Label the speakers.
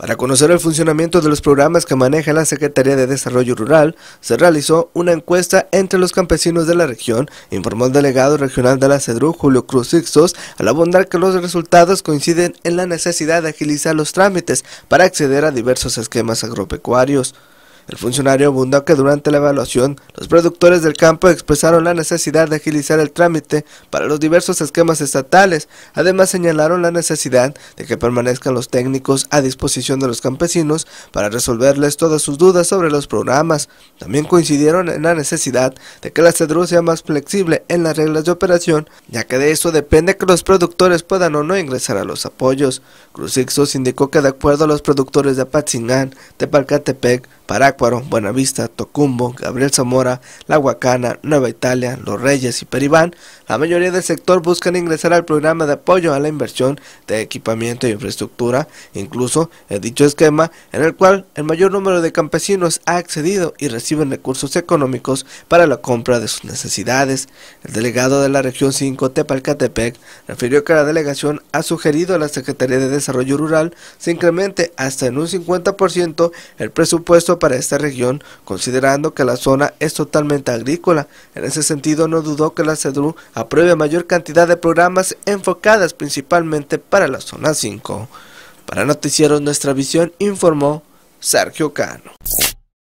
Speaker 1: Para conocer el funcionamiento de los programas que maneja la Secretaría de Desarrollo Rural, se realizó una encuesta entre los campesinos de la región, informó el delegado regional de la CEDRU, Julio Cruz Sixtos, al abundar que los resultados coinciden en la necesidad de agilizar los trámites para acceder a diversos esquemas agropecuarios. El funcionario abundó que durante la evaluación, los productores del campo expresaron la necesidad de agilizar el trámite para los diversos esquemas estatales. Además, señalaron la necesidad de que permanezcan los técnicos a disposición de los campesinos para resolverles todas sus dudas sobre los programas. También coincidieron en la necesidad de que la CEDRU sea más flexible en las reglas de operación, ya que de eso depende que los productores puedan o no ingresar a los apoyos. Cruz indicó que de acuerdo a los productores de Apatzingán, Tepalcatepec, Parácuaro, Buenavista, Tocumbo, Gabriel Zamora, La Huacana, Nueva Italia, Los Reyes y Peribán, la mayoría del sector buscan ingresar al programa de apoyo a la inversión de equipamiento e infraestructura, incluso el dicho esquema en el cual el mayor número de campesinos ha accedido y reciben recursos económicos para la compra de sus necesidades. El delegado de la región 5 Tepalcatepec refirió que la delegación ha sugerido a la Secretaría de Desarrollo Rural se incremente hasta en un 50% el presupuesto para esta región, considerando que la zona es totalmente agrícola. En ese sentido, no dudó que la CEDRU apruebe mayor cantidad de programas enfocadas principalmente para la zona 5. Para Noticieros Nuestra Visión informó Sergio Cano.